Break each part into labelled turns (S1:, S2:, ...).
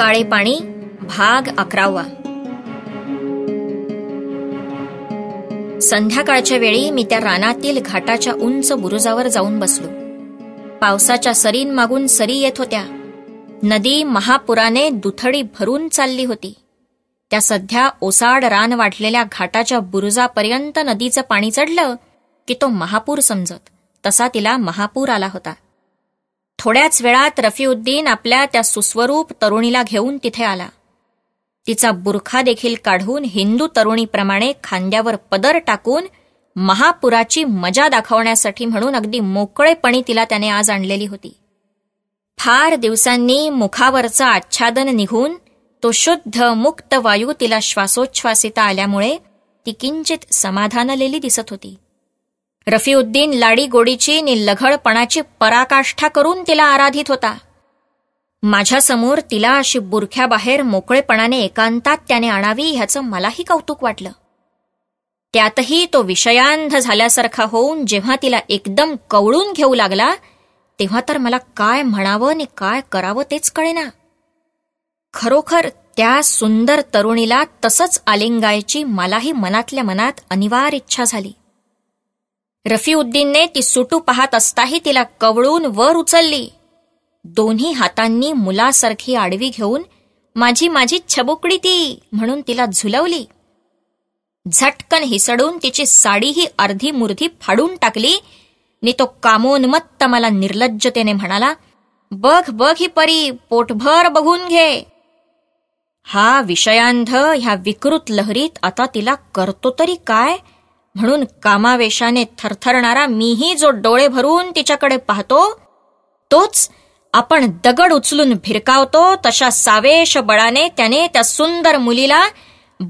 S1: काळे पाणी भाग अकरावा संध्याकाळच्या वेळी मी त्या रानातील घाटाच्या उंच बुरुजावर जाऊन बसलो पावसाच्या सरीन मागून सरी येत होत्या नदी महापुराने दुथडी भरून चालली होती त्या सध्या ओसाड रान वाढलेल्या घाटाच्या बुरुजापर्यंत नदीचं पाणी चढलं की तो महापूर समजत तसा तिला महापूर आला होता थोड्याच वेळात रफीउद्दीन आपल्या त्या सुस्वरूप तरुणीला घेऊन तिथे आला तिचा बुरखा देखील काढून हिंदू तरुणीप्रमाणे खांद्यावर पदर टाकून महापुराची मजा दाखवण्यासाठी म्हणून अगदी मोकळेपणी तिला त्याने आज आणलेली होती फार दिवसांनी मुखावरचं आच्छादन निघून तो शुद्ध मुक्त वायू तिला श्वासोच्छ्वासिता आल्यामुळे ती किंचित समाधानलेली दिसत होती रफीउद्दीन लाडीगोडीची लघळपणाची पराकाष्ठा करून तिला आराधित होता माझ्यासमोर तिला अशी बुरख्याबाहेर मोकळेपणाने एकांतात त्याने आणावी ह्याचं मलाही कौतुक वाटलं त्यातही तो विषयांध झाल्यासारखा होऊन जेव्हा तिला एकदम कवळून घेऊ लागला तेव्हा तर मला काय म्हणावं आणि काय करावं तेच कळेना खरोखर त्या सुंदर तरुणीला तसंच आलिंगायची मलाही मनातल्या मनात अनिवार्य इच्छा झाली रफीउद्दीनने ती सुटू पाहत असताही तिला कवळून वर उचलली दोन्ही हातांनी मुलासारखी आडवी घेऊन माझी माझी छबुकडी ती म्हणून तिला झुलवली झटकन हिसडून तिची साडीही अर्धी मुर्धी फाडून टाकली नि तो कामोन्मत्त मला निर्लज्जतेने म्हणाला बघ बघ ही परी पोटभर बघून घे हा विषयांध ह्या विकृत लहरीत आता तिला करतो तरी काय म्हणून कामावेशाने थरथरणारा मीही जो डोळे भरून तिच्याकडे पाहतो तोच आपण दगड उचलून भिरकावतो तशा सावेश बळाने त्याने त्या सुंदर मुलीला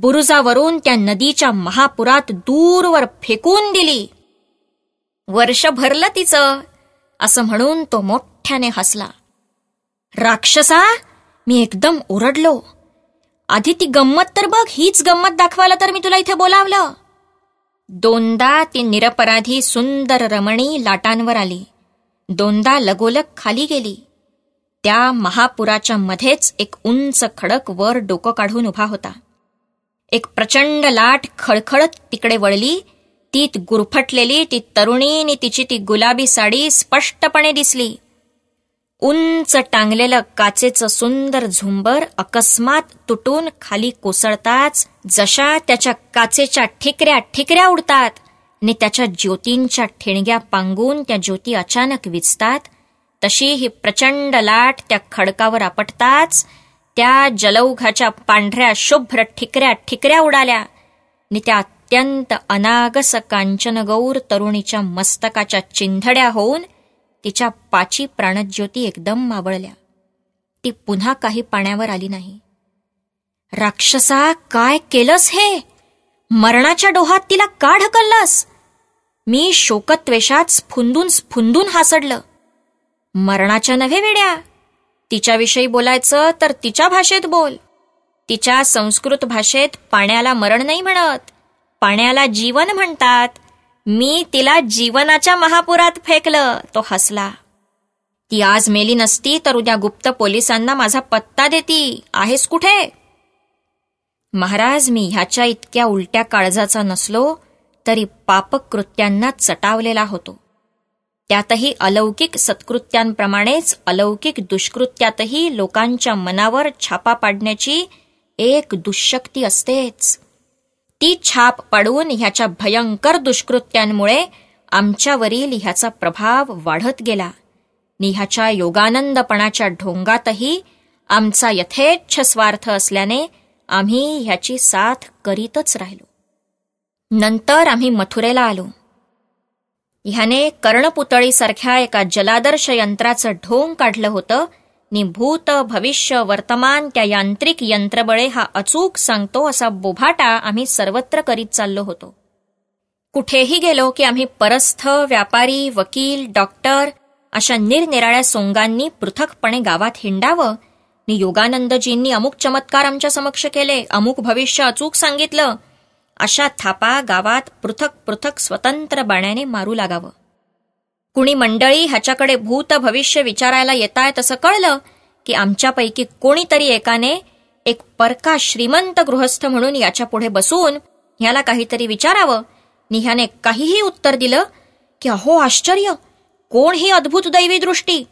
S1: बुरुजावरून त्या नदीच्या महापुरात दूरवर फेकून दिली वर्ष भरलं तिचं असं म्हणून तो मोठ्याने हसला राक्षसा मी एकदम ओरडलो आधी ती गंमत तर बघ हीच गंमत दाखवायला तर मी तुला इथे बोलावलं दोनदा ती निरपराधी सुंदर रमणी लाटांवर आली दोनदा लगोलग खाली गेली त्या महापुराच्या मध्येच एक उंच खडक वर डोकं काढून उभा होता एक प्रचंड लाट खळखळत तिकडे वळली तीत गुरफटलेली ती तरुणी आणि तिची ती गुलाबी साडी स्पष्टपणे दिसली उंच टांगलेलं काचेचं सुंदर झुंबर अकस्मात तुटून खाली कोसळताच जशा त्याच्या काचेच्या ठिकऱ्या ठिकऱ्या उडतात आणि त्याच्या ज्योतींच्या ठिणग्या पांगून त्या ज्योती अचानक विजतात तशी ही प्रचंड लाट त्या खडकावर आपटताच त्या जलौघाच्या पांढऱ्या शुभ्र ठिकऱ्या ठिकऱ्या उडाल्या आणि त्या अत्यंत अनागस कांचनगौर तरुणीच्या मस्तकाच्या चिंधड्या होऊन तिच्या पाची प्राणज्योती एकदम मावळल्या ती पुन्हा काही पाण्यावर आली नाही राक्षसा काय केलंस हे मरणाच्या डोहात तिला का ढकललास मी शोकत्वेषात स्फुंदून स्फुंदून हासडलं मरणाच्या नव्हे वेड्या तिच्याविषयी बोलायचं तर तिच्या भाषेत बोल तिच्या संस्कृत भाषेत पाण्याला मरण नाही म्हणत पाण्याला जीवन म्हणतात मी तिला जीवनाच्या महापुरात फेकलं तो हसला ती आज मेली नसती तर उद्या गुप्त पोलिसांना माझा पत्ता देती आहेस कुठे महाराज मी ह्याच्या इतक्या उलट्या काळजाचा नसलो तरी पापकृत्यांना चटावलेला होतो त्यातही अलौकिक सत्कृत्यांप्रमाणेच अलौकिक दुष्कृत्यातही लोकांच्या मनावर छापा पाडण्याची एक दुःशक्ती असतेच ती छाप पाडून ह्याच्या भयंकर दुष्कृत्यांमुळे आमच्यावरील ह्याचा प्रभाव वाढत गेला निहाच्या योगानंदपणाच्या ढोंगातही आमचा यथेच्छ स्वार्थ असल्याने आम्ही ह्याची साथ करीतच राहिलो नंतर आम्ही मथुरेला आलो ह्याने कर्णपुतळीसारख्या एका जलादर्श यंत्राचं ढोंग काढलं होतं नि भूत भविष्य वर्तमान त्या यांत्रिक यंत्रबळे हा अचूक सांगतो असा बोभाटा आम्ही सर्वत्र करीत चाललो होतो कुठेही गेलो की आम्ही परस्थ व्यापारी वकील डॉक्टर अशा निरनिराळ्या सोंगांनी पृथकपणे गावात हिंडावं नि योगानंदजींनी अमुक चमत्कार आमच्या समक्ष केले अमुक भविष्य अचूक सांगितलं अशा थापा गावात पृथक पृथक स्वतंत्र बाण्याने मारू लागावं कुणी मंडळी ह्याच्याकडे भूत भविष्य विचारायला येतायत असं कळलं की आमच्यापैकी कोणीतरी एकाने एक परका श्रीमंत गृहस्थ म्हणून याच्या पुढे बसून ह्याला काहीतरी विचारावं निह्याने काहीही उत्तर दिलं की अहो आश्चर्य कोण ही अद्भुत दैवी दृष्टी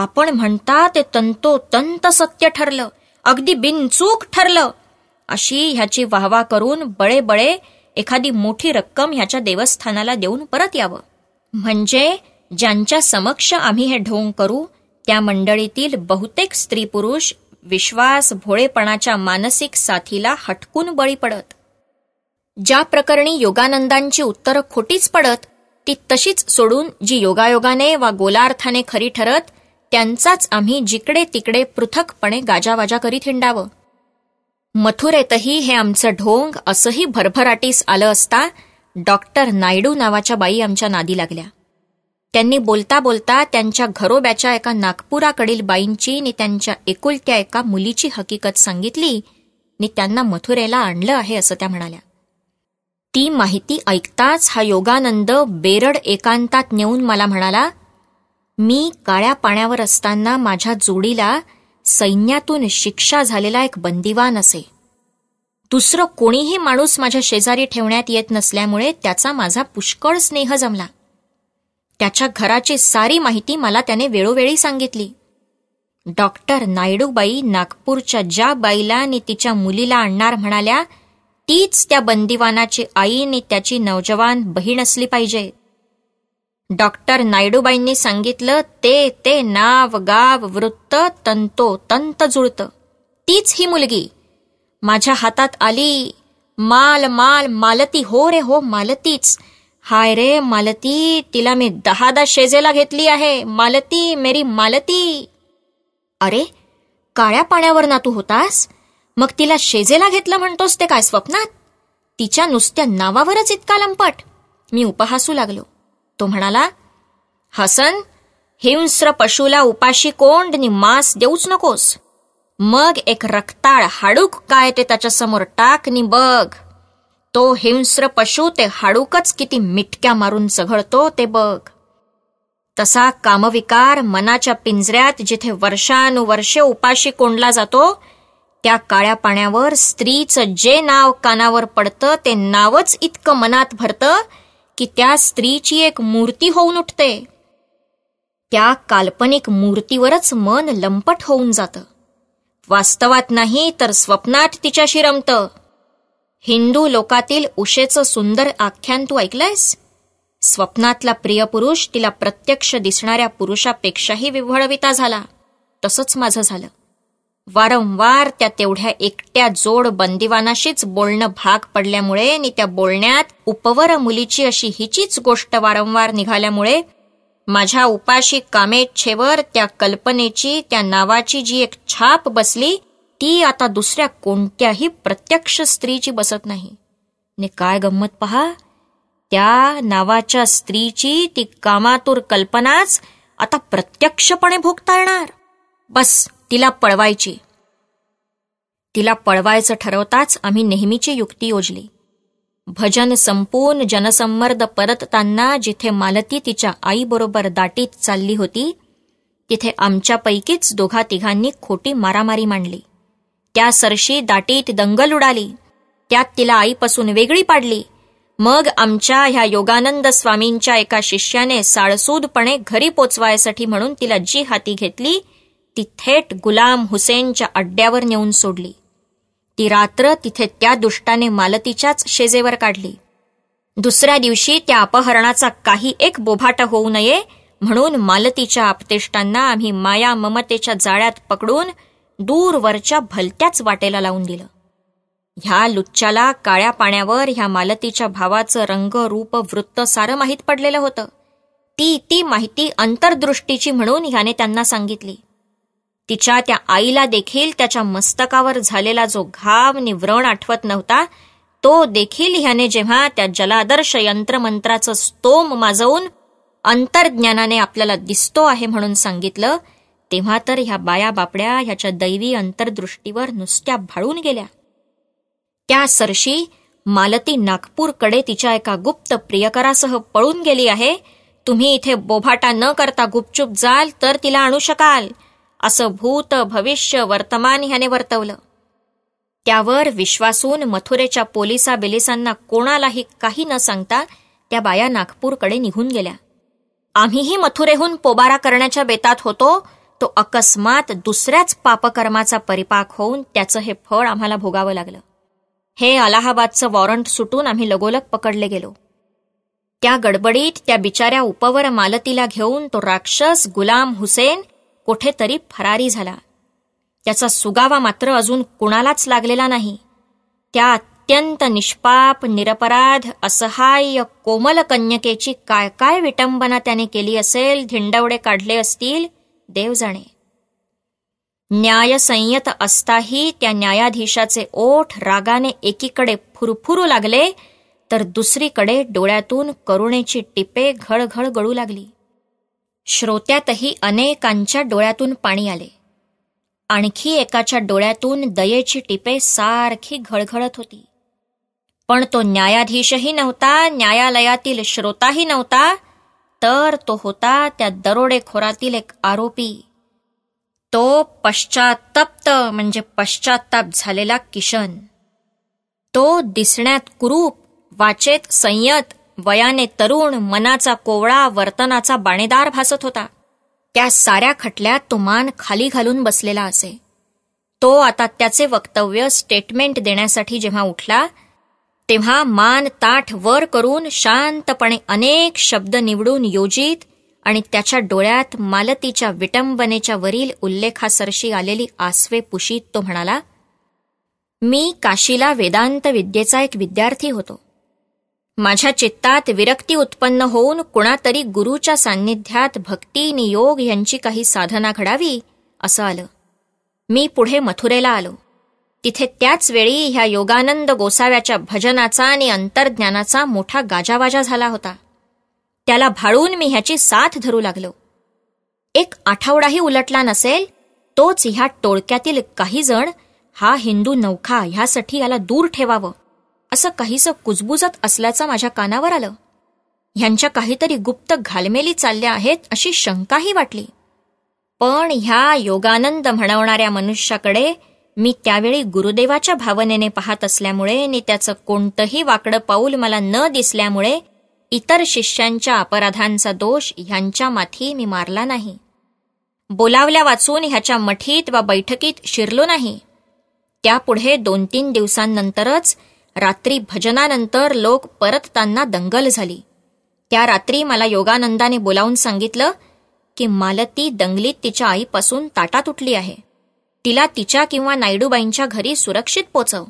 S1: आपण म्हणता ते तंतोतंत सत्य ठरलं अगदी बिनचूक ठरलं अशी ह्याची वाहवा करून बळे बळे एखादी मोठी रक्कम ह्याच्या देवस्थानाला देऊन परत यावं म्हणजे ज्यांच्या समक्ष आम्ही हे ढोंग करू त्या मंडळीतील बहुतेक स्त्री पुरुष विश्वास भोळेपणाच्या मानसिक साथीला हटकून बळी पडत ज्या प्रकरणी योगानंदांची उत्तरं खोटीच पडत ती तशीच सोडून जी योगायोगाने वा गोलार्थाने खरी ठरत त्यांचाच आम्ही जिकडे तिकडे पृथकपणे गाजावाजा करीत हिंडावं मथुरेतही हे आमचं ढोंग असंही भरभराटीस आलं असता डॉक्टर नायडू नावाच्या बाई आमच्या नादी लागल्या त्यांनी बोलता बोलता त्यांच्या घरोब्याच्या एका नागपुराकडील बाईंची नि त्यांच्या एकुलत्या एका मुलीची हकीकत सांगितली नि त्यांना मथुरेला आणलं आहे असं त्या म्हणाल्या ती माहिती ऐकताच हा योगानंद बेरड एकांतात नेऊन मला म्हणाला मी काळ्या पाण्यावर असताना माझ्या जोडीला सैन्यातून शिक्षा झालेला एक बंदिवान असे दुसरं कोणीही माणूस माझ्या शेजारी ठेवण्यात येत नसल्यामुळे त्याचा माझा पुष्कळ स्नेह जमला त्याच्या घराची सारी माहिती मला त्याने वेळोवेळी सांगितली डॉक्टर नायडूबाई नागपूरच्या ज्या बाईला आणि तिच्या मुलीला आणणार म्हणाल्या तीच त्या बंदिवानाची आई आणि त्याची नवजवान बहीण असली पाहिजे डॉक्टर नायडूबाईंनी सांगितलं ते ते नाव गाव वृत्त तंतो तंत जुळत तीच ही मुलगी माझ्या हातात आली माल माल मालती हो रे हो मालतीच हाय रे मालती तिला मी दहादा शेजेला घेतली आहे मालती मेरी मालती अरे काळ्या पाण्यावर ना तू होतास मग तिला शेजेला घेतलं म्हणतोस ते काय स्वप्नात तिच्या नुसत्या नावावरच इतका लंपट मी उपहासू लागलो तो म्हणाला हसन हिंस्र पशुला उपाशी कोंड नि मांस देऊच नकोस मग एक रक्ताळ हाडूक काय ते त्याच्यासमोर टाक नि बघ तो हिंस्र पशु ते हाडूकच किती मिटक्या मारून चघळतो ते बघ तसा कामविकार मनाच्या पिंजऱ्यात जिथे वर्षानुवर्षे उपाशी कोंडला जातो त्या काळ्या पाण्यावर स्त्रीचं जे नाव कानावर पडतं ते नावच इतकं मनात भरतं की त्या स्त्रीची एक मूर्ती होऊन उठते त्या काल्पनिक मूर्तीवरच मन लंपट होऊन जातं वास्तवात नाही तर स्वप्नात तिच्याशी रमतं हिंदू लोकातील उषेचं सुंदर आख्यान तू ऐकलंयस स्वप्नातला प्रिय पुरुष तिला प्रत्यक्ष दिसणाऱ्या पुरुषापेक्षाही विव्हळविता झाला तसंच माझं झालं वारंवार त्या तेवढ्या एकट्या जोड बंदिवानाशीच बोलणं भाग पडल्यामुळे आणि त्या बोलण्यात उपवर मुलीची अशी हिचीच गोष्ट वारंवार निघाल्यामुळे माझ्या उपाशी कामेच्छेवर त्या कल्पनेची त्या नावाची जी एक छाप बसली ती आता दुसऱ्या कोणत्याही प्रत्यक्ष स्त्रीची बसत नाही ने काय गंमत पहा त्या नावाच्या स्त्रीची ती कामातूर कल्पनाच आता प्रत्यक्षपणे भोगता येणार बस तिला पळवायची तिला पळवायचं ठरवताच आम्ही नेहमीची युक्ती योजली भजन संपून जनसंमर्द परतताना जिथे मालती तिच्या आईबरोबर दाटीत चालली होती तिथे आमच्यापैकीच दोघा तिघांनी खोटी मारामारी मांडली त्या सरशी दाटीत दंगल उडाली त्यात तिला आईपासून वेगळी पाडली मग आमच्या ह्या योगानंद स्वामींच्या एका शिष्याने साळसूदपणे घरी पोचवायसाठी म्हणून तिला जी हाती घेतली ती थेट गुलाम हुसेनच्या अड्ड्यावर नेऊन सोडली ती रात्र तिथे त्या दुष्टाने मालतीच्याच शेजेवर काढली दुसऱ्या दिवशी त्या अपहरणाचा काही एक बोभाटा होऊ नये म्हणून मालतीच्या आपतेष्टांना आम्ही माया ममतेच्या जाळ्यात पकडून दूरवरच्या भलत्याच वाटेला लावून दिलं ह्या लुच्च्याला काळ्या पाण्यावर ह्या मालतीच्या भावाचं रंग रूप वृत्त सारं माहीत पडलेलं होतं ती ती माहिती अंतर्दृष्टीची म्हणून ह्याने त्यांना सांगितली तिच्या त्या आईला देखील त्याच्या मस्तकावर झालेला जो घाव निव्रण आठवत नव्हता तो देखील ह्याने जेव्हा त्या जलादर्श यंत्रमंत्राचं स्तोम माजवून अंतर्ज्ञानाने आपल्याला दिसतो आहे म्हणून सांगितलं तेव्हा तर ह्या बाया बापड्या ह्याच्या दैवी अंतर्दृष्टीवर नुसत्या भाळून गेल्या त्या सरशी मालती नागपूरकडे तिच्या एका गुप्त प्रियकरासह पळून गेली आहे तुम्ही इथे बोभाटा न करता गुपचूप जाल तर तिला आणू शकाल असं भूत भविष्य वर्तमान ह्याने वर्तवलं त्यावर विश्वासून मथुरेच्या पोलिसा बिलिसांना कोणालाही काही न सांगता त्या बाया नागपूरकडे निघून गेल्या आम्हीही मथुरेहून पोबारा करण्याच्या बेतात होतो तो अकस्मात दुसऱ्याच पापकर्माचा परिपाक होऊन त्याचं हे फळ आम्हाला भोगावं लागलं हे अलाहाबादचं वॉरंट सुटून आम्ही लगोलग पकडले गेलो त्या गडबडीत त्या बिचाऱ्या उपवर मालतीला घेऊन तो राक्षस गुलाम हुसेन कुठेतरी फरारी झाला त्याचा सुगावा मात्र अजून कुणालाच लागलेला नाही त्या अत्यंत निष्पाप निरपराध असहाय्य कोमल कन्यकेची काय काय विटंबना त्याने केली असेल धिंडवडे काढले असतील देव जाणे न्यायसंयत असताही त्या न्यायाधीशाचे ओठ रागाने एकीकडे फुरफुरू लागले तर दुसरीकडे डोळ्यातून करुणेची टिपे घळघळ गळू लागली श्रोत्यातही अनेकांच्या डोळ्यातून पाणी आले आणखी एकाच्या डोळ्यातून दयेची टिपे सारखी घळघळत होती पण तो न्यायाधीशही नव्हता न्यायालयातील श्रोताही नव्हता तर तो होता त्या दरोडेखोरातील एक आरोपी तो पश्चातप्त म्हणजे पश्चाताप झालेला किशन तो दिसण्यात कुरूप वाचेत संयत वयाने तरुण मनाचा कोवळा वर्तनाचा बाणेदार भासत होता त्या साऱ्या खटल्यात तो मान खाली घालून बसलेला असे तो आता त्याचे वक्तव्य स्टेटमेंट देण्यासाठी जेव्हा उठला तेव्हा मान ताठ वर करून शांतपणे अनेक शब्द निवडून योजित आणि त्याच्या डोळ्यात मालतीच्या विटंबनेच्या वरील उल्लेखासरशी आलेली आसवे पुशीत तो म्हणाला मी काशीला वेदांत विद्येचा एक विद्यार्थी होतो माझ्या चित्तात विरक्ती उत्पन्न होऊन कुणातरी गुरुच्या सान्निध्यात भक्ती नियोग यांची काही साधना घडावी असं आलं मी पुढे मथुरेला आलो तिथे त्याच वेळी ह्या योगानंद गोसाव्याच्या भजनाचा आणि अंतर्ज्ञानाचा मोठा गाजावाजा झाला होता त्याला भाळून मी ह्याची साथ धरू लागलो एक आठवडाही उलटला नसेल तोच ह्या टोळक्यातील काही जण हा हिंदू नौखा ह्यासाठी याला दूर ठेवावं असं काहीसं कुजबुजत असल्याचं माझ्या कानावर आलं ह्यांच्या काहीतरी गुप्त घालमेली चालल्या आहेत अशी शंकाही वाटली पण ह्या योगानंद म्हणवणाऱ्या मनुष्याकडे मी त्यावेळी गुरुदेवाच्या भावनेने पाहत असल्यामुळे आणि त्याचं कोणतंही वाकडं पाऊल मला न दिसल्यामुळे इतर शिष्यांच्या अपराधांचा दोष ह्यांच्या माथी मी मारला नाही बोलावल्या वाचून ह्याच्या मठीत वा बैठकीत शिरलो नाही त्यापुढे दोन तीन दिवसांनंतरच रात्री भजनानंतर लोक परतताना दंगल झाली त्या रात्री मला योगानंदाने बोलावून सांगितलं की मालती दंगलीत तिच्या आईपासून ताटा तुटली आहे तिला तिच्या किंवा नायडूबाईंच्या घरी सुरक्षित पोचव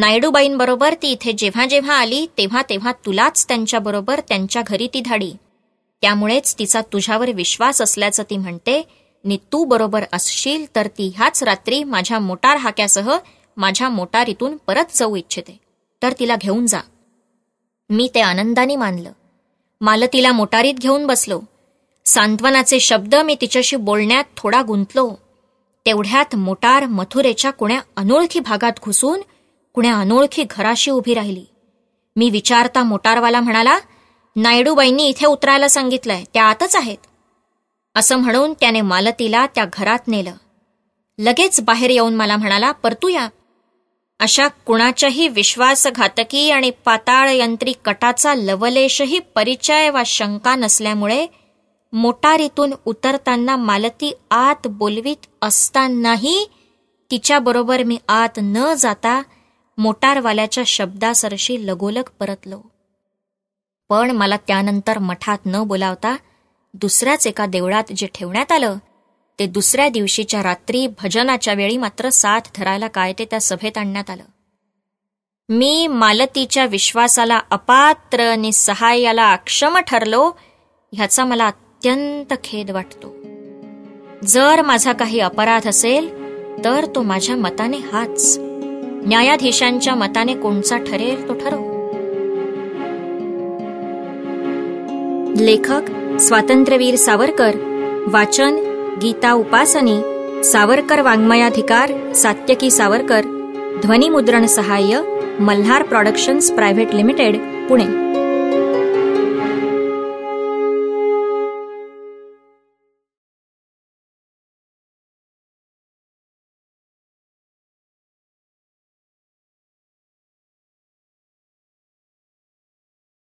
S1: नायडूबाईंबरोबर ती इथे जेव्हा जेव्हा आली तेव्हा तेव्हा तुलाच त्यांच्याबरोबर त्यांच्या घरी ती धाडी त्यामुळेच तिचा तुझ्यावर विश्वास असल्याचं ती म्हणते नी तू बरोबर असशील तर ती ह्याच रात्री माझ्या मोटार हाक्यासह माझ्या मोटारीतून परत जाऊ इच्छिते तर तिला घेऊन जा मी ते आनंदाने मानलं माल तिला मोटारीत घेऊन बसलो सांत्वनाचे शब्द मी तिच्याशी बोलण्यात थोडा गुंतलो तेवढ्यात मोटार मथुरेच्या कुण्या अनोळखी भागात घुसून कुण्या अनोळखी घराशी उभी राहिली मी विचारता मोटारवाला म्हणाला नायडूबाईंनी इथे उतरायला सांगितलंय त्या आतच आहेत असं म्हणून त्याने मालतीला त्या घरात नेलं लगेच बाहेर येऊन मला म्हणाला परतूया अशा कुणाच्याही विश्वासघातकी आणि पाताळयंत्री कटाचा लवलेशही परिचय वा शंका नसल्यामुळे मोटारीतून उतरताना मालती आत बोलवीत असतानाही तिच्याबरोबर मी आत न जाता मोटारवाल्याच्या शब्दासरशी लगोलग परतलो पण मला त्यानंतर मठात न बोलावता दुसऱ्याच एका देवळात जे ठेवण्यात आलं ते दुसऱ्या दिवशीच्या रात्री भजनाच्या वेळी मात्र साथ धरायला काय ते त्या सभेत आणण्यात आलं मी मालतीच्या विश्वासाला अपात्र आणि सहाय्याला अक्षम ठरलो ह्याचा मला अत्यंत खेद वाटतो जर माझा काही अपराध असेल तर तो माझ्या मताने हाच न्यायाधीशांच्या मताने कोणचा ठरेल तो ठरव लेखक स्वातंत्र्यवीर सावरकर वाचन गीता उपासनी सावरकर वाङ्मयाधिकार सात्यकी सावरकर ध्वनिमुद्रण सहाय्य Malhar productions private limited Pune